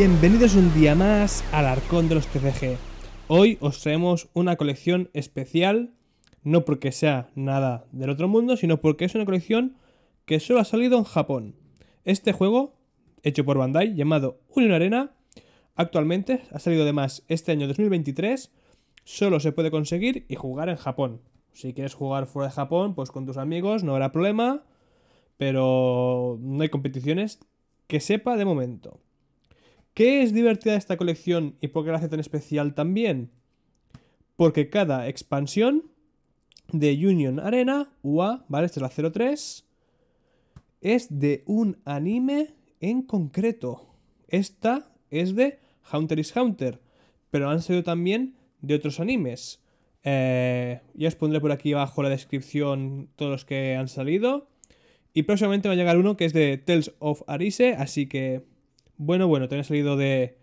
Bienvenidos un día más al Arcón de los TCG. Hoy os traemos una colección especial, no porque sea nada del otro mundo, sino porque es una colección que solo ha salido en Japón. Este juego, hecho por Bandai, llamado Union Arena, actualmente ha salido además este año 2023, solo se puede conseguir y jugar en Japón. Si quieres jugar fuera de Japón, pues con tus amigos no habrá problema, pero no hay competiciones que sepa de momento. ¿Qué es divertida esta colección y por qué la hace tan especial también? Porque cada expansión de Union Arena, UA, ¿vale? Esta es la 03, es de un anime en concreto. Esta es de Hunter is Hunter, pero han salido también de otros animes. Eh, ya os pondré por aquí abajo la descripción todos los que han salido. Y próximamente va a llegar uno que es de Tales of Arise, así que bueno, bueno, también salido de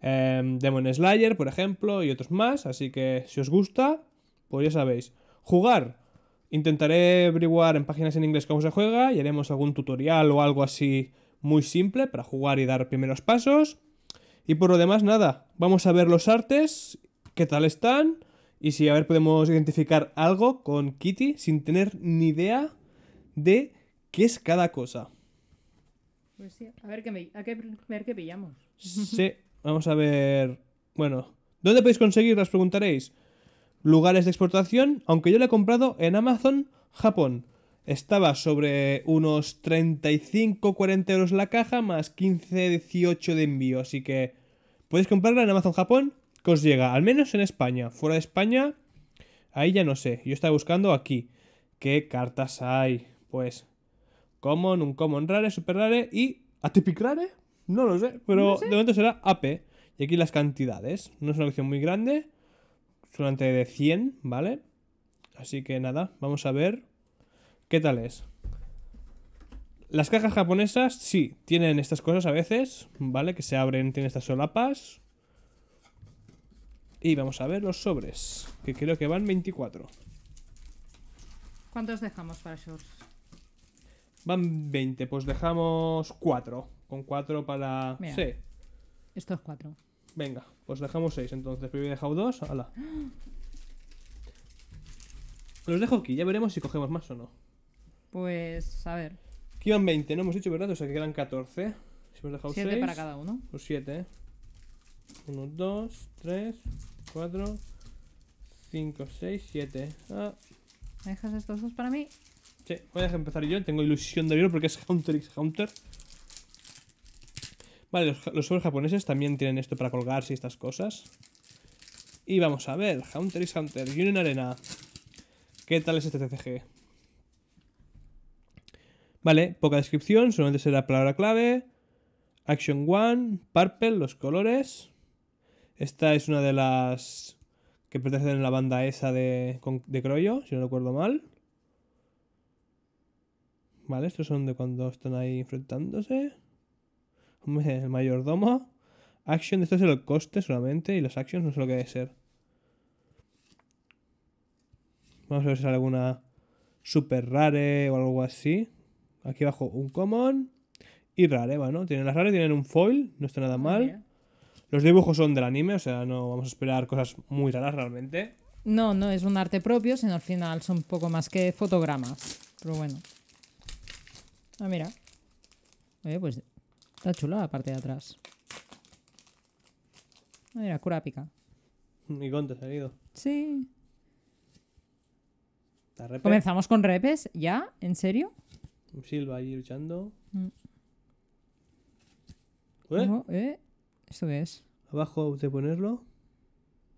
em, Demon Slayer, por ejemplo, y otros más, así que si os gusta, pues ya sabéis. Jugar. Intentaré averiguar en páginas en inglés cómo se juega y haremos algún tutorial o algo así muy simple para jugar y dar primeros pasos. Y por lo demás, nada, vamos a ver los artes, qué tal están y si a ver podemos identificar algo con Kitty sin tener ni idea de qué es cada cosa. Pues sí. A ver qué, qué pillamos. Sí, vamos a ver. Bueno, ¿dónde podéis conseguir? Os preguntaréis. Lugares de exportación, aunque yo la he comprado en Amazon, Japón. Estaba sobre unos 35-40 euros la caja, más 15-18 de envío. Así que podéis comprarla en Amazon Japón, que os llega, al menos en España. Fuera de España, ahí ya no sé. Yo estaba buscando aquí. ¿Qué cartas hay? Pues common, un common rare, super rare y atypic rare. No lo sé, pero de momento será AP. Y aquí las cantidades. No es una opción muy grande, solamente de 100, ¿vale? Así que nada, vamos a ver qué tal es. Las cajas japonesas, sí, tienen estas cosas a veces, ¿vale? Que se abren, tienen estas solapas. Y vamos a ver los sobres, que creo que van 24. ¿Cuántos dejamos para shorts? Van 20, pues dejamos 4. Con 4 para. Mira, sí. Estos 4. Venga, pues dejamos 6 entonces. Primero he dejado 2, ¡Hala! Los dejo aquí, ya veremos si cogemos más o no. Pues, a ver. Aquí van 20, no hemos dicho, ¿verdad? O sea que quedan 14. Si hemos dejado 7 para cada uno. Pues 7. 1, 2, 3, 4, 5, 6, 7. ¿Me dejas estos dos para mí? Sí, voy a empezar yo. Tengo ilusión de abrirlo porque es Hunter x Hunter. Vale, los, sobres japoneses también tienen esto para colgarse y estas cosas. Y vamos a ver, Hunter x Hunter, Union Arena. ¿Qué tal es este TCG? Vale, poca descripción, solamente será palabra clave. Action One, Purple, los colores. Esta es una de las que pertenecen a la banda esa de, de Croyo, si no recuerdo mal. Vale, estos son de cuando están ahí enfrentándose. el mayordomo. Action, esto es el coste solamente y los actions no sé lo que debe ser. Vamos a ver si sale alguna super rare o algo así. Aquí abajo un common y rare, bueno, tienen las rare, tienen un foil, no está nada mal. Los dibujos son del anime, o sea, no vamos a esperar cosas muy raras realmente. No, no es un arte propio, sino al final son poco más que fotogramas. Pero bueno. Ah, mira. pues está chula la parte de atrás. Ah, mira, cura pica. ¿Y cuánto ha ido? Sí. ¿Comenzamos con repes? ¿Ya? ¿En serio? Silva ahí luchando. Mm. ¿Eh? ¿Eh? ¿Esto qué es? Abajo de ponerlo.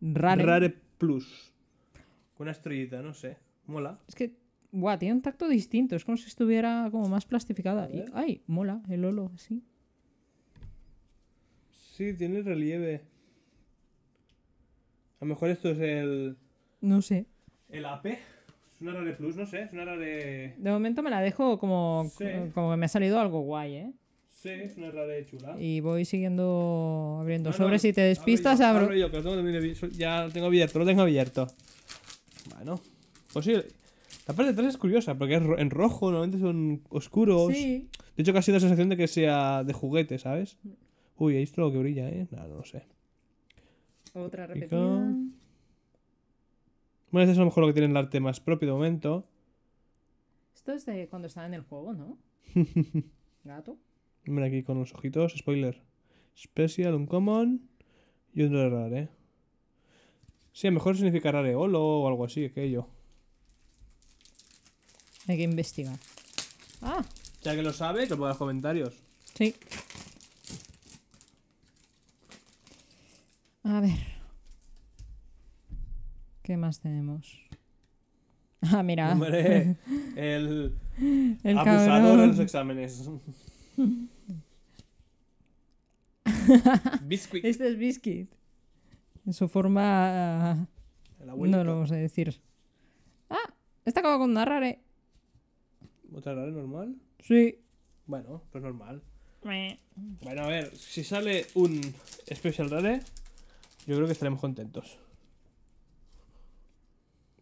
Rare. Rare Plus. Con una estrellita, no sé. Mola. Es que Buah, tiene un tacto distinto. Es como si estuviera como más plastificada. ay, mola el olo así. Sí, tiene relieve. A lo mejor esto es el. No sé. ¿El AP? Es una Rare Plus, no sé. Es una Rare. De momento me la dejo como, como que me ha salido algo guay, ¿eh? Sí, es una Rare chula. Y voy siguiendo abriendo ah, sobre sobres. si te despistas, abro. ya lo tengo abierto, lo tengo abierto. Bueno. Pues sí. La parte de atrás es curiosa, porque es en rojo, normalmente son oscuros. Sí. De hecho, casi da la sensación de que sea de juguete, ¿sabes? Uy, ahí todo lo que brilla, ¿eh? No, no lo sé. Otra repetida. Bueno, este es a lo mejor lo que tiene el arte más propio de momento. Esto es de cuando estaba en el juego, ¿no? Gato. Mira aquí con los ojitos, spoiler. Special, un common y un rare. ¿eh? Sí, a lo mejor significa rareolo o algo así, aquello. Hay que investigar. Ah. Ya que lo sabes, lo puedo en comentarios. Sí. A ver. ¿Qué más tenemos? Ah, mira. Hombre, el, el abusador de los exámenes. biscuit. Este es Biscuit. En su forma. no lo vamos a decir. Ah, está acabado con narrar, eh. ¿Otra rare normal? Sí. Bueno, pues normal. Bueno, a ver, si sale un Special Rare, yo creo que estaremos contentos.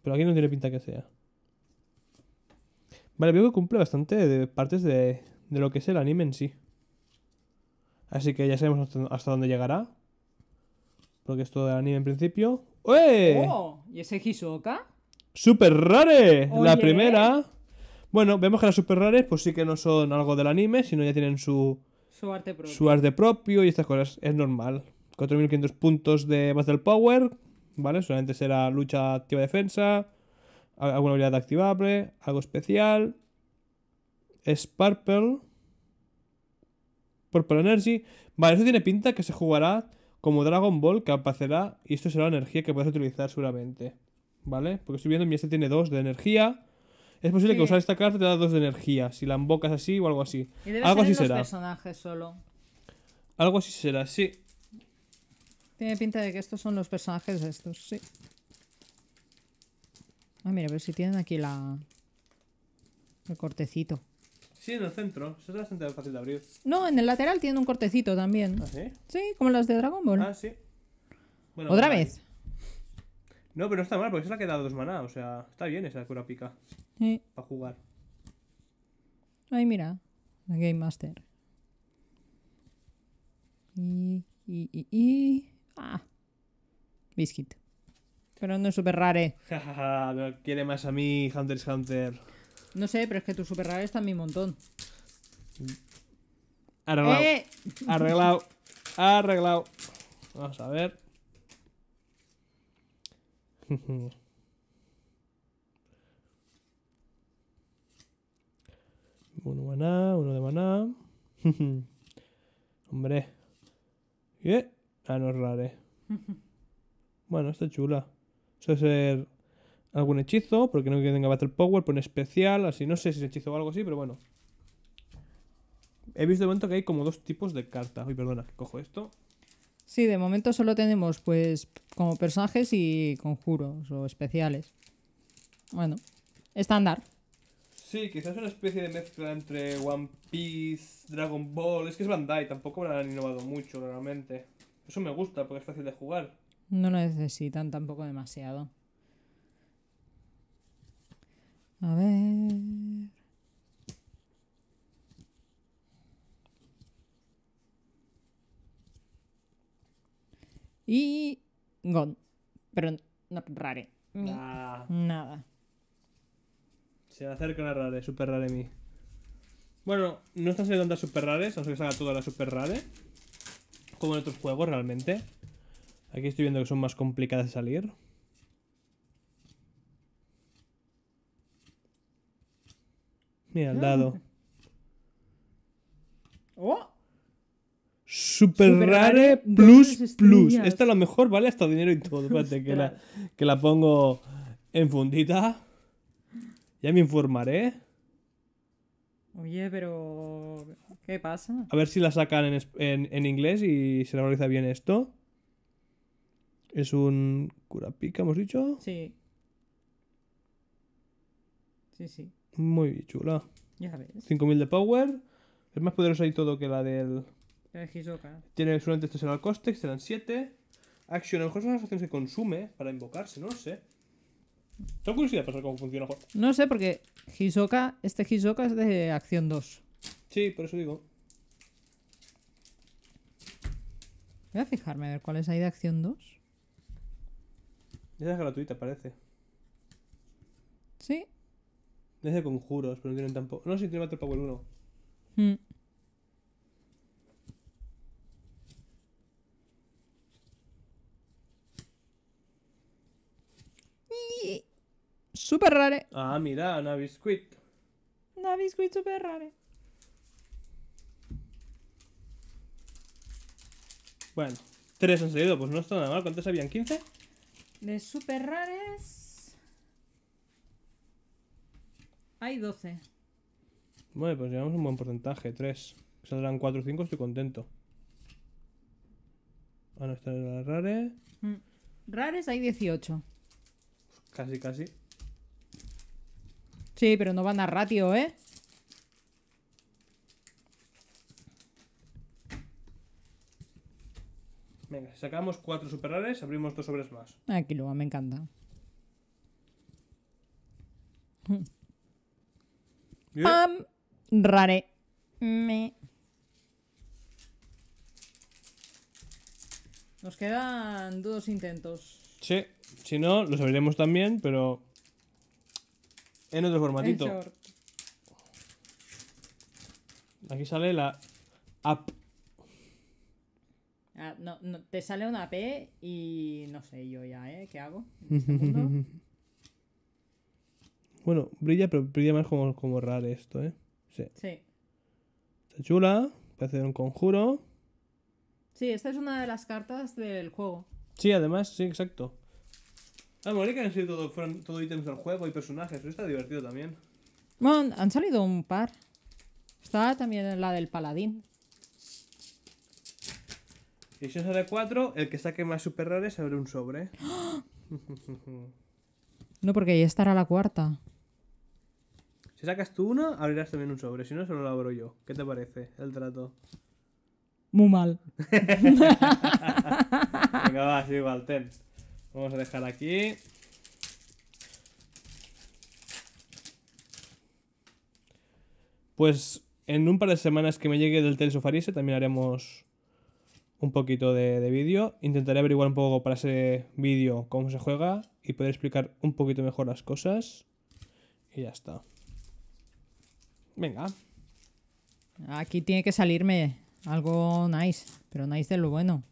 Pero aquí no tiene pinta que sea. Vale, veo que cumple bastante de partes de, de lo que es el anime en sí. Así que ya sabemos hasta dónde llegará. Porque es todo del anime en principio. eh Oh, ¿Y ese Hisoka? ¡Super rare! La primera. Bueno, vemos que las super rares pues sí que no son algo del anime, sino ya tienen su, su, arte, propio. y estas cosas. Es normal. 4.500 puntos de Battle Power, ¿vale? Solamente será lucha activa defensa, alguna habilidad activable, algo especial. Sparkle. Purple Energy. Vale, eso tiene pinta que se jugará como Dragon Ball, que aparecerá y esto será la energía que puedes utilizar seguramente. ¿Vale? Porque estoy viendo mi este tiene 2 de energía. Es posible que usar esta carta te da dos de energía, si la embocas así o algo así. algo así será. solo. Algo así será, sí. Tiene pinta de que estos son los personajes de estos, sí. Ah, mira, pero si tienen aquí la. El cortecito. Sí, en el centro. Eso es bastante fácil de abrir. No, en el lateral tiene un cortecito también. ¿Ah, sí? Sí, como las de Dragon Ball. Ah, sí. Bueno, ¿Otra pues vez? No, pero no está mal, porque esa es la que dos maná. O sea, está bien esa cura pica. Para jugar. Ay, mira. La Game Master. Y, y, y, Ah. Biscuit. Pero no es super rare. no quiere más a mí, Hunter's Hunter. No sé, pero es que tus super rares están mi montón. Arreglado. Eh. Arreglado. Arreglado. Vamos a ver. Uno maná, uno de maná. Hombre. Ah, no es bueno, está chula. Suele ser algún hechizo, porque no que tenga Battle Power, pone especial, así. No sé si es hechizo o algo así, pero bueno. He visto de momento que hay como dos tipos de cartas. Uy, perdona, cojo esto. Sí, de momento solo tenemos, pues, como personajes y conjuros o especiales. Bueno, estándar. Sí, quizás una especie de mezcla entre One Piece, Dragon Ball. Es que es Bandai, tampoco lo han innovado mucho realmente. Eso me gusta porque es fácil de jugar. No lo necesitan tampoco demasiado. A ver. Y. Gon. Pero no rare. Ah. Nada. Se acerca la rare, super rare mí. Bueno, no están saliendo tantas super rares, no sé que salga toda la super rare. Como en otros juegos realmente. Aquí estoy viendo que son más complicadas de salir. Mira, al dado. Mm. ¡Oh! Super, rare, plus plus. Esta es la mejor vale hasta dinero y todo. Espérate, que la, que la pongo en fundita. Ya me informaré. Oye, pero... ¿Qué pasa? A ver si la sacan en, en, inglés y se realiza bien esto. Es un curapica, hemos dicho. Sí. Sí, sí. Muy chula. Ya ves. 5000 de power. Es más poderosa y todo que la del. La de Hisoka. Tiene solamente este será el coste, serán 7. Action, a lo mejor son una acciones que consume para invocarse, no lo sé. Tengo curiosidad para saber cómo funciona mejor. No sé, porque Hisoka, este Hisoka es de acción 2. Sí, por eso digo. Voy a fijarme a ver cuáles hay de acción 2. Esa es gratuita, parece. Sí. Es de conjuros, pero no tienen tampoco. No, sé si tiene Battle Power 1. rare. Ah, mira, una biscuit. Una biscuit super rare. Bueno, tres han seguido, pues no está nada mal. ¿Cuántos habían? ¿15? De super rares. Hay 12. Bueno, pues llevamos un buen porcentaje, 3. Saldrán 4 o 5, estoy contento. Ah, no, rare la mm. Rares hay 18. Casi, casi. Sí, pero no van a ratio, ¿eh? Venga, sacamos cuatro super rares, abrimos dos sobres más. Aquí luego, me encanta. ¡Pam! Rare. Nos quedan dos intentos. Sí, si no, los abriremos también, pero en otro formatito. Aquí sale la app. Ah, no, no, te sale una P y no sé yo ya, ¿eh? ¿Qué hago? bueno, brilla, pero brilla más como, como raro esto, ¿eh? Sí. sí. Está chula, parece un conjuro. Sí, esta es una de las cartas del juego. Sí, además, sí, exacto. Ah, me que han todo, ítems del juego y personajes. Eso está divertido también. Bueno, han salido un par. Está también la del paladín. Y si sale de cuatro, el que saque más super rares abre un sobre. no, porque ya estará la cuarta. Si sacas tú una, abrirás también un sobre. Si no, solo lo abro yo. ¿Qué te parece el trato? Muy mal. Venga, va, sí, igual, ten. Vamos a dejar aquí. Pues en un par de semanas que me llegue del Tales of también haremos un poquito de, de vídeo. Intentaré averiguar un poco para ese vídeo cómo se juega y poder explicar un poquito mejor las cosas. Y ya está. Venga. Aquí tiene que salirme algo nice, pero nice de lo bueno.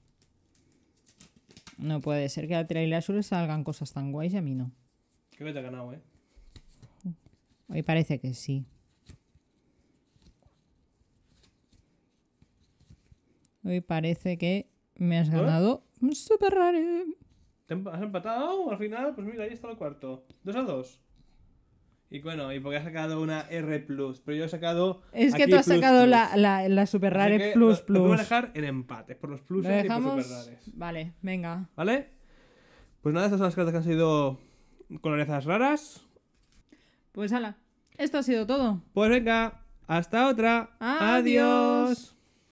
No puede ser que a Trailer Azul salgan cosas tan guays y a mí no. Creo que te ha ganado, ¿eh? Hoy parece que sí. Hoy parece que me has ¿Eh? ganado un super rare. ¿Te has empatado al final? Pues mira, ahí está el cuarto. Dos a dos. Y bueno, y porque ha sacado una R Plus, pero yo he sacado. Es que tú has sacado La, la, Super Rare Plus Plus. Lo voy a dejar en empate, por los pluses y por Super Rares. Vale, venga. ¿Vale? Pues nada, estas son las cartas que han sido con raras. Pues ala, esto ha sido todo. Pues venga, hasta otra. Adiós.